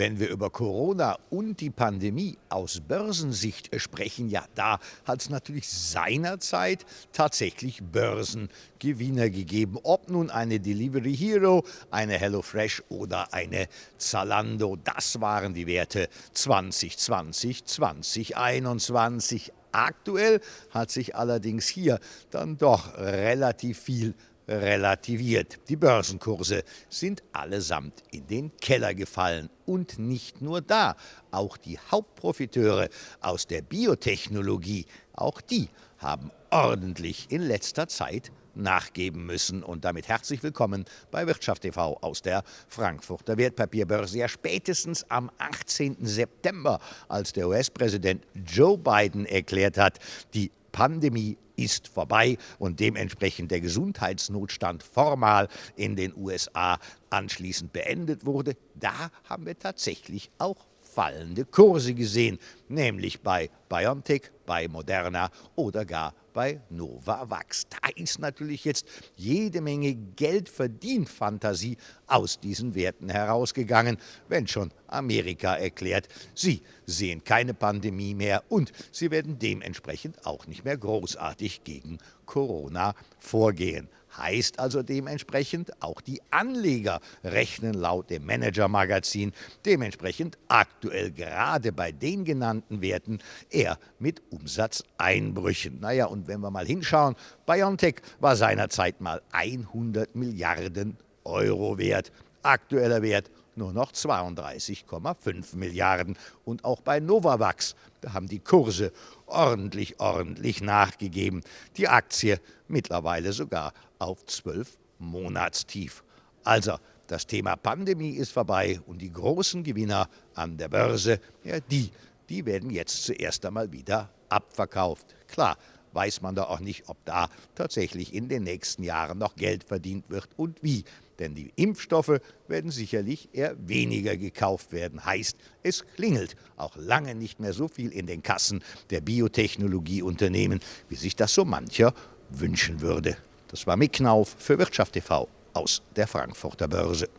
Wenn wir über Corona und die Pandemie aus Börsensicht sprechen, ja, da hat es natürlich seinerzeit tatsächlich Börsengewinner gegeben. Ob nun eine Delivery Hero, eine HelloFresh oder eine Zalando, das waren die Werte 2020, 2021. Aktuell hat sich allerdings hier dann doch relativ viel verändert relativiert. Die Börsenkurse sind allesamt in den Keller gefallen. Und nicht nur da, auch die Hauptprofiteure aus der Biotechnologie, auch die haben ordentlich in letzter Zeit nachgeben müssen. Und damit herzlich willkommen bei Wirtschaft TV aus der Frankfurter Wertpapierbörse. Ja, spätestens am 18. September, als der US-Präsident Joe Biden erklärt hat, die Pandemie ist vorbei und dementsprechend der Gesundheitsnotstand formal in den USA anschließend beendet wurde. Da haben wir tatsächlich auch fallende Kurse gesehen, nämlich bei BioNTech, bei Moderna oder gar bei Novavax. Da ist natürlich jetzt jede Menge Geld verdient Fantasie aus diesen Werten herausgegangen, wenn schon Amerika erklärt, sie sehen keine Pandemie mehr und sie werden dementsprechend auch nicht mehr großartig gegen Corona vorgehen. Heißt also dementsprechend, auch die Anleger rechnen laut dem Manager-Magazin dementsprechend aktuell gerade bei den genannten Werten eher mit Umsatzeinbrüchen. Naja, und wenn wir mal hinschauen, BioNTech war seinerzeit mal 100 Milliarden Euro wert. Aktueller Wert nur noch 32,5 Milliarden. Und auch bei Novavax, da haben die Kurse ordentlich, ordentlich nachgegeben. Die Aktie mittlerweile sogar auf 12 Monatstief. Also, das Thema Pandemie ist vorbei und die großen Gewinner an der Börse, ja, die, die werden jetzt zuerst einmal wieder abverkauft. Klar, weiß man da auch nicht, ob da tatsächlich in den nächsten Jahren noch Geld verdient wird und wie. Denn die Impfstoffe werden sicherlich eher weniger gekauft werden. Heißt, es klingelt auch lange nicht mehr so viel in den Kassen der Biotechnologieunternehmen, wie sich das so mancher wünschen würde. Das war Mick Knauf für Wirtschaft TV aus der Frankfurter Börse.